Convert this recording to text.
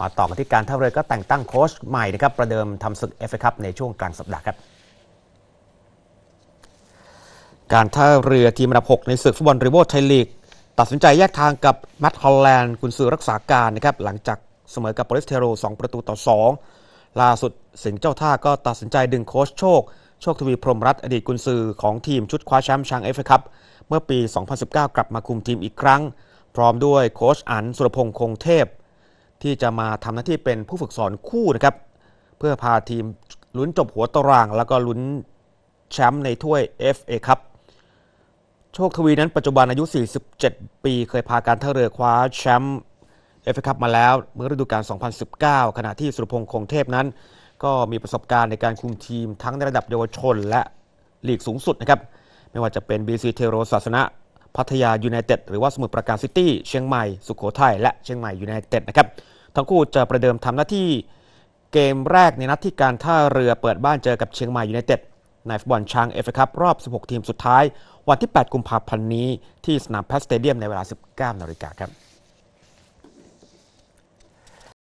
มาต่อกันที่การท่าเรือก็แต่งตั้งโค้ชใหม่นะครับประเดิมทำศึกเอฟเอคัพในช่วงกลางสัปดาห์ครับ การท่าเรือทีมอันดับ 6 ในศึกฟุตบอลริโวไทยลีก ตัดสินใจแยกทางกับแมตต์ฮอลแลนด์คุณซือรักษาการนะครับหลังจากเสมอกับโปลิสเทโร2ประตูต่อ 2 ล่าสุดสิงเจ้าท่าก็ตัดสินใจดึงโค้ชโชคโชคทวีพรมรัตน์อดีตกุนซือของทีมชุดคว้าแชมป์ช้างเอฟเอคัพเมื่อปี 2019 กลับมาคุมทีมอีกครั้ง พร้อมด้วยโค้ชอันสุรพงษ์คงเทพที่จะมาทำหน้าที่เป็นผู้ฝึกสอนคู่นะครับเพื่อพาทีมลุ้นจบหัวตารางแล้วก็ลุ้นแชมป์ในถ้วย FA ครับโชคทวีนั้นปัจจุบันอายุ 47 ปีเคยพาการท่าเรือคว้าแชมป์เอฟเอคัพมาแล้ว เมื่อฤดูกาล2019 ขณะที่สุรพงษ์คงเทพนั้น ก็มีประสบการณ์ในการคุมทีมทั้งในระดับเยาวชนและลีกสูงสุดนะครับไม่ว่าจะเป็น BC เทโรศาสนะพัทยายูไนเต็ดหรือว่าสมุทรปราการซิตี้เชียงใหม่สุโขทัยและเชียงใหม่ยูไนเต็ดนะครับทั้งคู่จะประเดิมทำหน้าที่เกมแรกในนัดที่การท่าเรือเปิดบ้านเจอกับเชียงใหม่ยูไนเต็ดในฟุตบอลช้างเอฟเอคัพรอบ 16 ทีมสุดท้าย วันที่ 8 กุมภาพันธ์นี้ที่สนามแพสเตเดียมในเวลา 19 นาฬิกาครับ